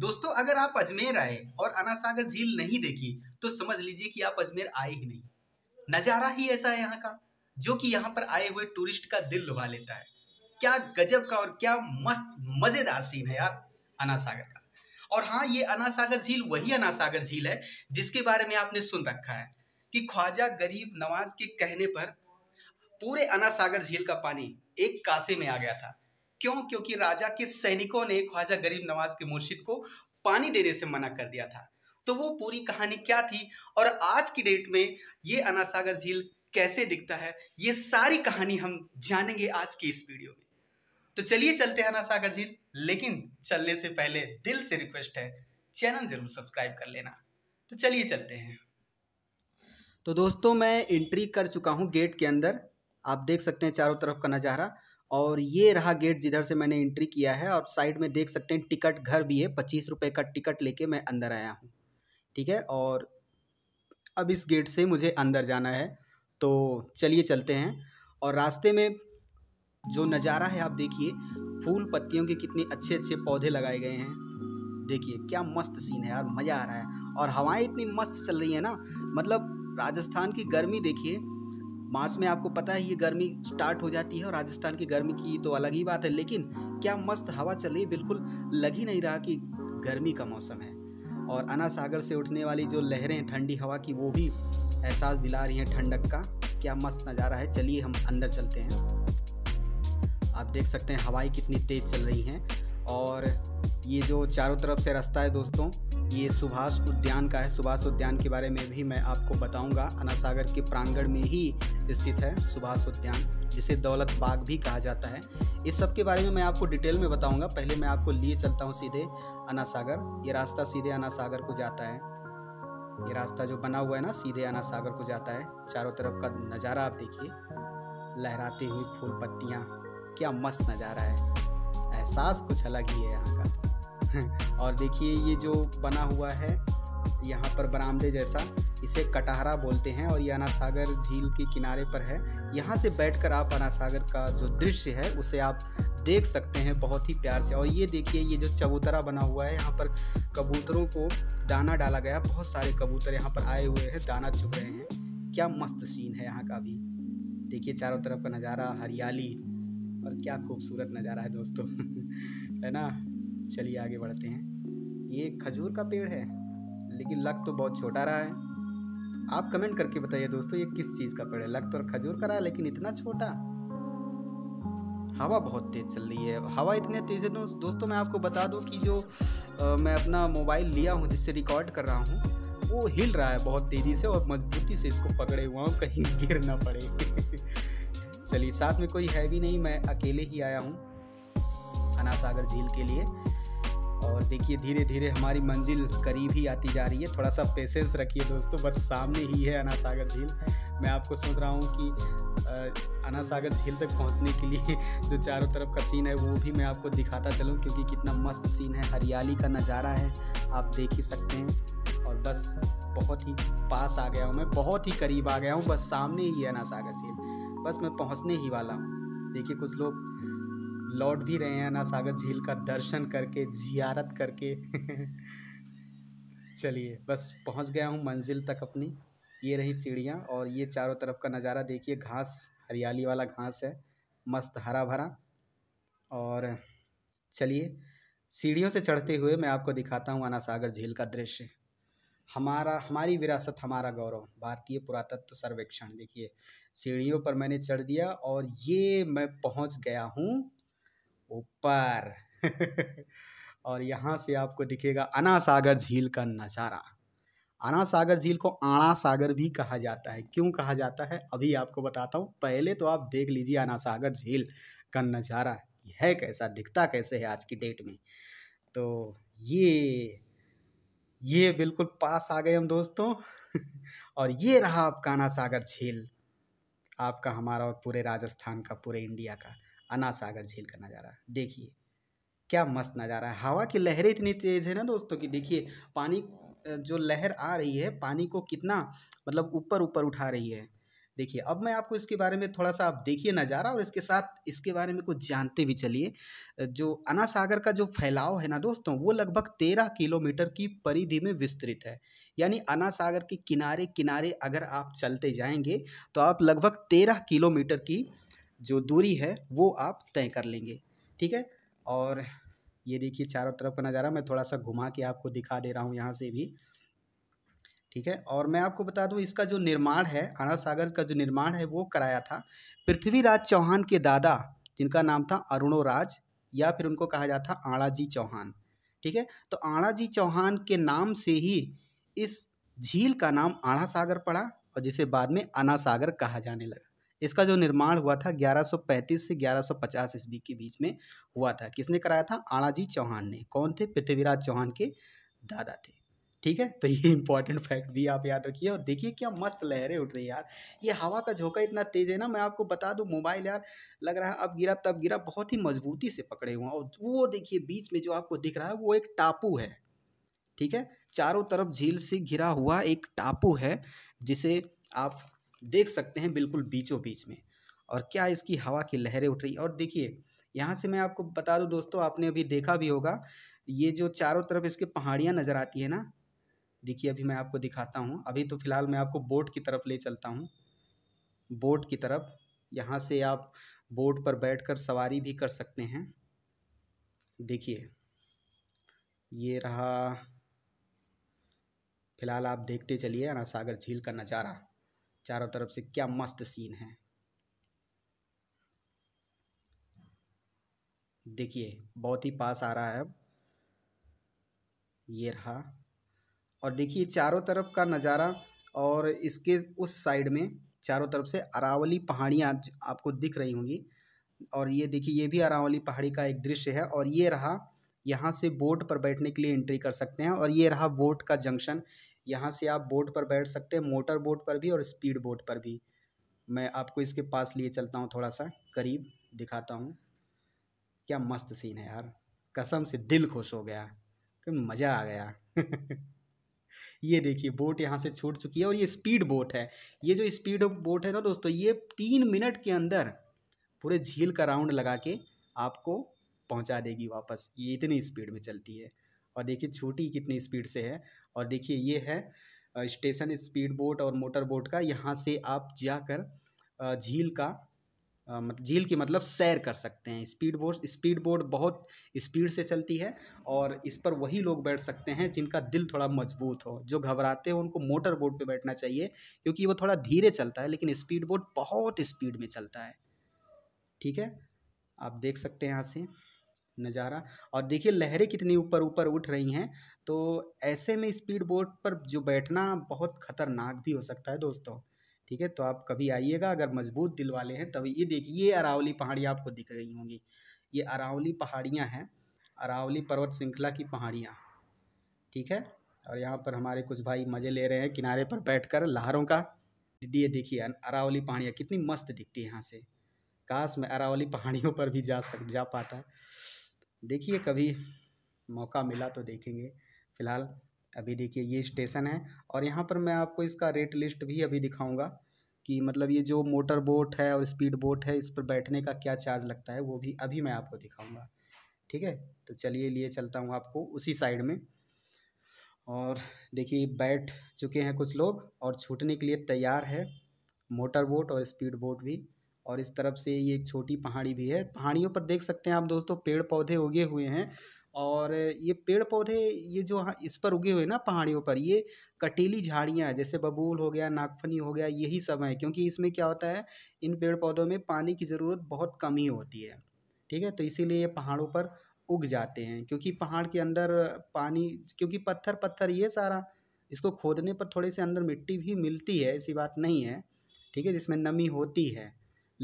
दोस्तों अगर आप अजमेर आए और अनासागर झील नहीं देखी तो समझ लीजिए कि आप अजमेर आए ही नहीं नज़ारा ही ऐसा है यहाँ का जो कि यहाँ पर आए हुए टूरिस्ट का दिल लुभा लेता है क्या गजब का और क्या मस्त मज़ेदार सीन है यार अनासागर का और हाँ ये अनासागर झील वही अनासागर झील है जिसके बारे में आपने सुन रखा है कि ख्वाजा गरीब नवाज के कहने पर पूरे अनासागर झील का पानी एक कासे में आ गया था क्यों क्योंकि राजा के सैनिकों ने ख्वाजा गरीब नवाज के मुर्शिद को पानी देने से मना कर दिया था तो वो पूरी कहानी क्या थी और आज की डेट में ये अनासागर झील कैसे दिखता है ये सारी कहानी हम जानेंगे आज की इस वीडियो में तो चलिए चलते हैं अनासागर झील लेकिन चलने से पहले दिल से रिक्वेस्ट है चैनल जरूर सब्सक्राइब कर लेना तो चलिए चलते हैं तो दोस्तों मैं एंट्री कर चुका हूँ गेट के अंदर आप देख सकते हैं चारों तरफ का नज़ारा और ये रहा गेट जिधर से मैंने एंट्री किया है और साइड में देख सकते हैं टिकट घर भी है पच्चीस रुपये का टिकट लेके मैं अंदर आया हूँ ठीक है और अब इस गेट से मुझे अंदर जाना है तो चलिए चलते हैं और रास्ते में जो नज़ारा है आप देखिए फूल पत्तियों के कितने अच्छे अच्छे पौधे लगाए गए हैं देखिए क्या मस्त सीन है यार मज़ा आ रहा है और हवाएं इतनी मस्त चल रही है ना मतलब राजस्थान की गर्मी देखिए मार्च में आपको पता है ये गर्मी स्टार्ट हो जाती है और राजस्थान की गर्मी की तो अलग ही बात है लेकिन क्या मस्त हवा चल रही बिल्कुल लग ही नहीं रहा कि गर्मी का मौसम है और अना सागर से उठने वाली जो लहरें ठंडी हवा की वो भी एहसास दिला रही हैं ठंडक का क्या मस्त नज़ारा है चलिए हम अंदर चलते हैं आप देख सकते हैं हवाएं कितनी तेज़ चल रही हैं और ये जो चारों तरफ से रास्ता है दोस्तों ये सुभाष उद्यान का है सुभाष उद्यान के बारे में भी मैं आपको बताऊंगा अना सागर के प्रांगण में ही स्थित है सुभाष उद्यान जिसे दौलत बाग भी कहा जाता है इस सब के बारे में मैं आपको डिटेल में बताऊंगा पहले मैं आपको लिए चलता हूँ सीधे अना सागर ये रास्ता सीधे अना सागर को जाता है ये रास्ता जो बना हुआ है ना सीधे अना सागर को जाता है चारों तरफ का नज़ारा आप देखिए लहराती हुई फूल पत्तियाँ क्या मस्त नज़ारा है एहसास कुछ अलग ही है यहाँ का और देखिए ये जो बना हुआ है यहाँ पर बरामदे जैसा इसे कटहरा बोलते हैं और ये अनासागर झील के किनारे पर है यहाँ से बैठकर आप अनासागर का जो दृश्य है उसे आप देख सकते हैं बहुत ही प्यार से और ये देखिए ये जो चबूतरा बना हुआ है यहाँ पर कबूतरों को दाना डाला गया बहुत सारे कबूतर यहाँ पर आए हुए हैं दाना चुप रहे हैं क्या मस्त सीन है यहाँ का भी देखिए चारों तरफ का नज़ारा हरियाली और क्या खूबसूरत नज़ारा है दोस्तों है ना चलिए आगे बढ़ते हैं ये खजूर का पेड़ है लेकिन लग तो बहुत छोटा रहा है आप कमेंट करके बताइए दोस्तों ये किस चीज़ का पेड़ है लग तो खजूर का रहा है लेकिन इतना छोटा हवा बहुत तेज़ चल रही है हवा इतने तेज़ है दोस्तों मैं आपको बता दूं कि जो आ, मैं अपना मोबाइल लिया हूं जिससे रिकॉर्ड कर रहा हूं वो हिल रहा है बहुत तेज़ी से और मजबूती से इसको पकड़े हुआ हूँ कहीं गिर ना पड़े चलिए साथ में कोई है भी नहीं मैं अकेले ही आया हूँ अना सागर झील के लिए और देखिए धीरे धीरे हमारी मंजिल करीब ही आती जा रही है थोड़ा सा पेशेंस रखिए दोस्तों बस सामने ही है अना सागर झील मैं आपको सोच रहा हूँ कि अना सागर झील तक पहुँचने के लिए जो चारों तरफ का सीन है वो भी मैं आपको दिखाता चलूँ क्योंकि कितना मस्त सीन है हरियाली का नज़ारा है आप देख ही सकते हैं और बस बहुत ही पास आ गया हूँ मैं बहुत ही करीब आ गया हूँ बस सामने ही है अनासागर सागर झील बस मैं पहुंचने ही वाला हूँ देखिए कुछ लोग लौट भी रहे हैं अना सागर झील का दर्शन करके जियारत करके चलिए बस पहुंच गया हूँ मंजिल तक अपनी ये रही सीढ़ियाँ और ये चारों तरफ का नज़ारा देखिए घास हरियाली वाला घास है मस्त हरा भरा और चलिए सीढ़ियों से चढ़ते हुए मैं आपको दिखाता हूँ अना सागर झील का दृश्य हमारा हमारी विरासत हमारा गौरव भारतीय पुरातत्व सर्वेक्षण देखिए सीढ़ियों पर मैंने चढ़ दिया और ये मैं पहुंच गया हूँ ऊपर और यहाँ से आपको दिखेगा अना सागर झील का नज़ारा अना सागर झील को आणा सागर भी कहा जाता है क्यों कहा जाता है अभी आपको बताता हूँ पहले तो आप देख लीजिए अना सागर झील का नज़ारा है कैसा दिखता कैसे है आज की डेट में तो ये ये बिल्कुल पास आ गए हम दोस्तों और ये रहा आपका अना सागर झील आपका हमारा और पूरे राजस्थान का पूरे इंडिया का अना सागर झील का नज़ारा देखिए क्या मस्त नज़ारा है हवा की लहरें इतनी तेज़ है ना दोस्तों कि देखिए पानी जो लहर आ रही है पानी को कितना मतलब ऊपर ऊपर उठा रही है देखिए अब मैं आपको इसके बारे में थोड़ा सा आप देखिए नज़ारा और इसके साथ इसके बारे में कुछ जानते भी चलिए जो अना सागर का जो फैलाव है ना दोस्तों वो लगभग तेरह किलोमीटर की परिधि में विस्तृत है यानी अना सागर के किनारे किनारे अगर आप चलते जाएंगे तो आप लगभग तेरह किलोमीटर की जो दूरी है वो आप तय कर लेंगे ठीक है और ये देखिए चारों तरफ का नज़ारा मैं थोड़ा सा घुमा के आपको दिखा दे रहा हूँ यहाँ से भी ठीक है और मैं आपको बता दूं इसका जो निर्माण है आना सागर का जो निर्माण है वो कराया था पृथ्वीराज चौहान के दादा जिनका नाम था अरुणो राज या फिर उनको कहा जाता आड़ा जी चौहान ठीक है तो आणाजी जी चौहान के नाम से ही इस झील का नाम आणा सागर पड़ा और जिसे बाद में आना सागर कहा जाने लगा इसका जो निर्माण हुआ था 1135 से 1150 ईस्वी के बीच में हुआ था किसने कराया था आणाजी चौहान ने कौन थे पृथ्वीराज चौहान के दादा थे ठीक है तो ये इंपॉर्टेंट फैक्ट भी आप याद रखिए और देखिए क्या मस्त लहरें उठ रही है यार ये हवा का झोंका इतना तेज़ है ना मैं आपको बता दूं मोबाइल यार लग रहा है अब गिरा तब गिरा बहुत ही मजबूती से पकड़े हुए हैं और वो देखिए बीच में जो आपको दिख रहा है वो एक टापू है ठीक है चारों तरफ झील से घिरा हुआ एक टापू है जिसे आप देख सकते हैं बिल्कुल बीचों बीच में और क्या इसकी हवा की लहरें उठ रही और देखिए यहाँ से मैं आपको बता दूँ दोस्तों आपने अभी देखा भी होगा ये जो चारों तरफ इसके पहाड़ियाँ नज़र आती है ना देखिए अभी मैं आपको दिखाता हूँ अभी तो फ़िलहाल मैं आपको बोट की तरफ ले चलता हूँ बोट की तरफ यहाँ से आप बोट पर बैठकर सवारी भी कर सकते हैं देखिए ये रहा फिलहाल आप देखते चलिए अनासागर झील का नज़ारा चारों तरफ से क्या मस्त सीन है देखिए बहुत ही पास आ रहा है अब ये रहा और देखिए चारों तरफ का नज़ारा और इसके उस साइड में चारों तरफ से अरावली पहाड़ियाँ आपको दिख रही होंगी और ये देखिए ये भी अरावली पहाड़ी का एक दृश्य है और ये रहा यहाँ से बोट पर बैठने के लिए एंट्री कर सकते हैं और ये रहा बोट का जंक्शन यहाँ से आप बोट पर बैठ सकते हैं मोटर बोट पर भी और स्पीड बोट पर भी मैं आपको इसके पास लिए चलता हूँ थोड़ा सा करीब दिखाता हूँ क्या मस्त सीन है यार कसम से दिल खुश हो गया कि मज़ा आ गया ये देखिए बोट यहाँ से छूट चुकी है और ये स्पीड बोट है ये जो स्पीड बोट है ना दोस्तों ये तीन मिनट के अंदर पूरे झील का राउंड लगा के आपको पहुँचा देगी वापस ये इतनी स्पीड में चलती है और देखिए छोटी कितनी स्पीड से है और देखिए ये है स्टेशन स्पीड बोट और मोटर बोट का यहाँ से आप जाकर झील का मतलब झील की मतलब सैर कर सकते हैं स्पीड बोट स्पीड बोट बहुत स्पीड से चलती है और इस पर वही लोग बैठ सकते हैं जिनका दिल थोड़ा मजबूत हो जो घबराते हो उनको मोटर बोट पे बैठना चाहिए क्योंकि वो थोड़ा धीरे चलता है लेकिन स्पीड बोट बहुत स्पीड में चलता है ठीक है आप देख सकते हैं यहाँ से नज़ारा और देखिए लहरें कितनी ऊपर ऊपर उठ रही हैं तो ऐसे में स्पीड बोट पर जो बैठना बहुत खतरनाक भी हो सकता है दोस्तों ठीक है तो आप कभी आइएगा अगर मजबूत दिल वाले हैं तभी ये देखिए ये अरावली पहाड़ियाँ आपको दिख रही होंगी ये अरावली पहाड़ियाँ हैं अरावली पर्वत श्रृंखला की पहाड़ियाँ ठीक है और यहाँ पर हमारे कुछ भाई मज़े ले रहे हैं किनारे पर बैठकर लहरों का दीदी ये देखिए अरावली पहाड़ियाँ कितनी मस्त दिखती है यहाँ से काश मैं अरावली पहाड़ियों पर भी जा सक जा पाता देखिए कभी मौका मिला तो देखेंगे फ़िलहाल अभी देखिए ये स्टेशन है और यहाँ पर मैं आपको इसका रेट लिस्ट भी अभी दिखाऊंगा कि मतलब ये जो मोटर बोट है और स्पीड बोट है इस पर बैठने का क्या चार्ज लगता है वो भी अभी मैं आपको दिखाऊंगा ठीक है तो चलिए लिए चलता हूँ आपको उसी साइड में और देखिए बैठ चुके हैं कुछ लोग और छूटने के लिए तैयार है मोटर बोट और स्पीड बोट भी और इस तरफ से ये एक छोटी पहाड़ी भी है पहाड़ियों पर देख सकते हैं आप दोस्तों पेड़ पौधे उगे हुए हैं और ये पेड़ पौधे ये जो हाँ, इस पर उगे हुए ना पहाड़ियों पर ये कटीली झाड़ियाँ जैसे बबूल हो गया नागफनी हो गया यही सब हैं क्योंकि इसमें क्या होता है इन पेड़ पौधों में पानी की ज़रूरत बहुत कम ही होती है ठीक है तो इसीलिए ये पहाड़ों पर उग जाते हैं क्योंकि पहाड़ के अंदर पानी क्योंकि पत्थर पत्थर ये सारा इसको खोदने पर थोड़े से अंदर मिट्टी भी मिलती है ऐसी बात नहीं है ठीक है जिसमें नमी होती है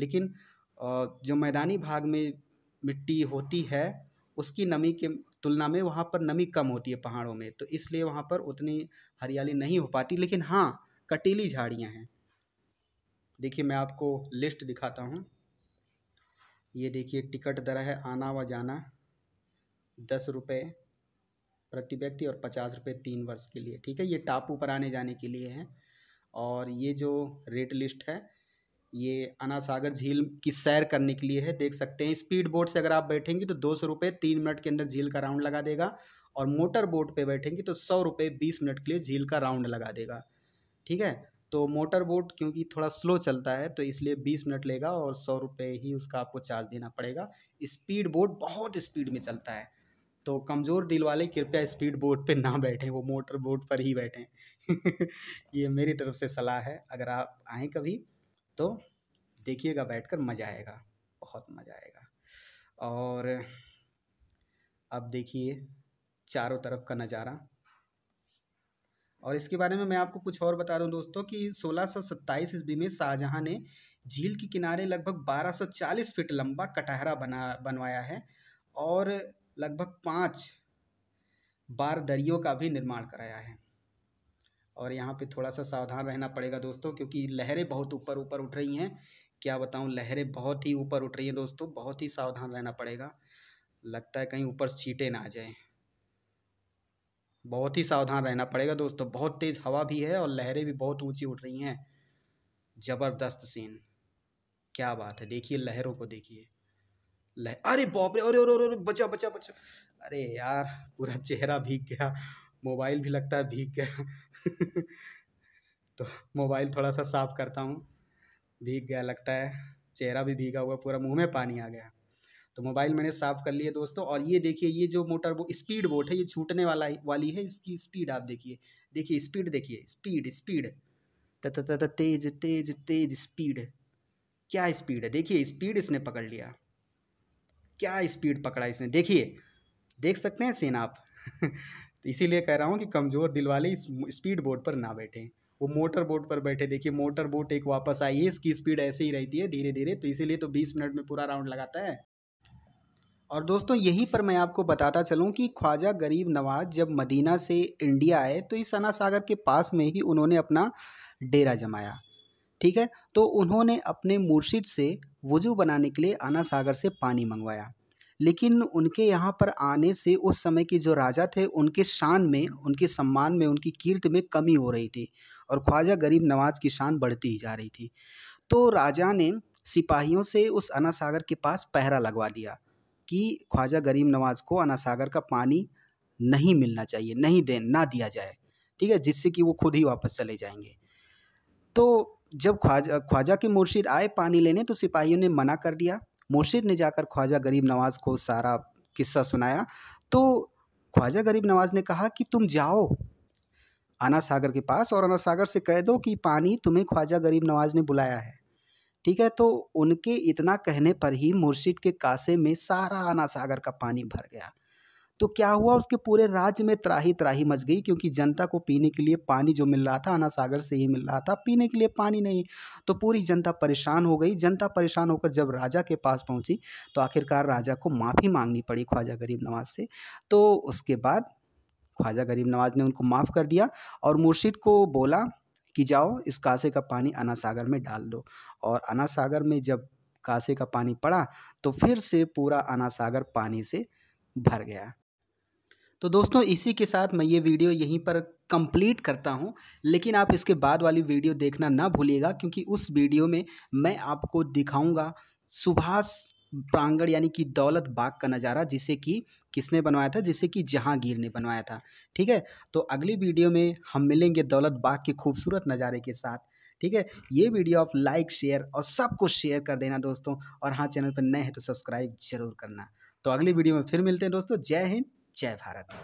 लेकिन जो मैदानी भाग में मिट्टी होती है उसकी नमी के तुलना में वहाँ पर नमी कम होती है पहाड़ों में तो इसलिए वहाँ पर उतनी हरियाली नहीं हो पाती लेकिन हाँ कटीली झाड़ियाँ हैं देखिए मैं आपको लिस्ट दिखाता हूँ ये देखिए टिकट दर है आना व जाना दस रुपये प्रति व्यक्ति और पचास रुपये तीन वर्ष के लिए ठीक है ये टापू पर आने जाने के लिए है और ये जो रेट लिस्ट है ये अना सागर झील की सैर करने के लिए है देख सकते हैं स्पीड बोट से अगर आप बैठेंगे तो दो सौ रुपये तीन मिनट के अंदर झील का राउंड लगा देगा और मोटर बोट पे बैठेंगे तो सौ रुपये बीस मिनट के लिए झील का राउंड लगा देगा ठीक है तो मोटर बोट क्योंकि थोड़ा स्लो चलता है तो इसलिए बीस मिनट लेगा और सौ रुपये ही उसका आपको चार्ज देना पड़ेगा स्पीड बोट बहुत स्पीड में चलता है तो कमज़ोर दिल वाले कृपया स्पीड बोट पे ना बैठें वो मोटर बोट पर ही बैठें ये मेरी तरफ से सलाह है अगर आप आएँ कभी तो देखिएगा बैठकर मज़ा आएगा बहुत मज़ा आएगा और अब देखिए चारों तरफ का नज़ारा और इसके बारे में मैं आपको कुछ और बता रहा हूँ दोस्तों कि 1627 सौ ईस्वी में शाहजहाँ ने झील के किनारे लगभग 1240 फीट लंबा कटहरा बना बनवाया है और लगभग पाँच बार दरियों का भी निर्माण कराया है और यहाँ पे थोड़ा सा सावधान रहना पड़ेगा दोस्तों क्योंकि लहरें बहुत ऊपर ऊपर उठ रही हैं क्या बताऊँ लहरें बहुत ही ऊपर उठ रही हैं दोस्तों बहुत ही सावधान रहना पड़ेगा लगता है कहीं ऊपर चीटे ना आ जाए बहुत ही सावधान रहना पड़ेगा दोस्तों बहुत तेज़ हवा भी है और लहरें भी बहुत ऊंची उठ रही हैं ज़बरदस्त सीन क्या बात है देखिए लहरों को देखिए लह अरे बाप रे अरे अरे अरे बचा बचा बचा अरे यार पूरा चेहरा भीग गया मोबाइल भी लगता है भीग गया तो मोबाइल थोड़ा सा साफ़ करता हूँ भीग गया लगता है चेहरा भी भीगा हुआ पूरा मुंह में पानी आ गया तो मोबाइल मैंने साफ़ कर लिया दोस्तों और ये देखिए ये जो मोटर वो स्पीड बोट है ये छूटने वाला वाली है इसकी स्पीड आप देखिए देखिए स्पीड देखिए स्पीड स्पीड तेज तेज तेज स्पीड क्या स्पीड है देखिए स्पीड इसने पकड़ लिया क्या स्पीड पकड़ा इसने देखिए देख सकते हैं सीन आप तो इसीलिए कह रहा हूँ कि कमज़ोर दिल वाले इस स्पीड बोट पर ना बैठें वो मोटर बोट पर बैठे देखिए मोटर बोट एक वापस आई है इसकी स्पीड ऐसे ही रहती है धीरे धीरे तो इसीलिए तो बीस मिनट में पूरा राउंड लगाता है और दोस्तों यहीं पर मैं आपको बताता चलूं कि ख्वाजा गरीब नवाज जब मदीना से इंडिया आए तो इस सना सागर के पास में ही उन्होंने अपना डेरा जमाया ठीक है तो उन्होंने अपने मुर्शिद से वजू बनाने के लिए आना सागर से पानी मंगवाया लेकिन उनके यहाँ पर आने से उस समय के जो राजा थे उनके शान में उनके सम्मान में उनकी कीर्त में कमी हो रही थी और ख्वाजा गरीब नवाज की शान बढ़ती ही जा रही थी तो राजा ने सिपाहियों से उस अना सागर के पास पहरा लगवा दिया कि ख्वाजा गरीब नवाज को अना सागर का पानी नहीं मिलना चाहिए नहीं दे ना दिया जाए ठीक है जिससे कि वो खुद ही वापस चले जाएंगे तो जब ख्वाजा ख्वाजा के मुर्शिद आए पानी लेने तो सिपाहियों ने मना कर दिया मुर्शिद ने जाकर ख्वाजा गरीब नवाज़ को सारा किस्सा सुनाया तो ख्वाजा गरीब नवाज़ ने कहा कि तुम जाओ आना सागर के पास और आना सागर से कह दो कि पानी तुम्हें ख्वाजा गरीब नवाज़ ने बुलाया है ठीक है तो उनके इतना कहने पर ही मुर्शिद के कासे में सारा आना सागर का पानी भर गया तो क्या हुआ उसके पूरे राज्य में त्राही त्राही मच गई क्योंकि जनता को पीने के लिए पानी जो मिल रहा था अना सागर से ही मिल रहा था पीने के लिए पानी नहीं तो पूरी जनता परेशान हो गई जनता परेशान होकर जब राजा के पास पहुंची तो आखिरकार राजा को माफ़ी मांगनी पड़ी ख्वाजा गरीब नवाज से तो उसके बाद ख्वाजा गरीब नवाज ने उनको माफ़ कर दिया और मुर्शिद को बोला कि जाओ इस कासे का पानी अना सागर में डाल दो और अना सागर में जब कासे का पानी पड़ा तो फिर से पूरा अना सागर पानी से भर गया तो दोस्तों इसी के साथ मैं ये वीडियो यहीं पर कंप्लीट करता हूँ लेकिन आप इसके बाद वाली वीडियो देखना ना भूलिएगा क्योंकि उस वीडियो में मैं आपको दिखाऊंगा सुभाष प्रांगण यानी कि दौलत बाग का नज़ारा जिसे कि किसने बनवाया था जिसे कि जहांगीर ने बनवाया था ठीक है तो अगली वीडियो में हम मिलेंगे दौलत बाग के खूबसूरत नज़ारे के साथ ठीक है ये वीडियो आप लाइक शेयर और सबको शेयर कर देना दोस्तों और हाँ चैनल पर नए हैं तो सब्सक्राइब जरूर करना तो अगली वीडियो में फिर मिलते हैं दोस्तों जय हिंद जय भारत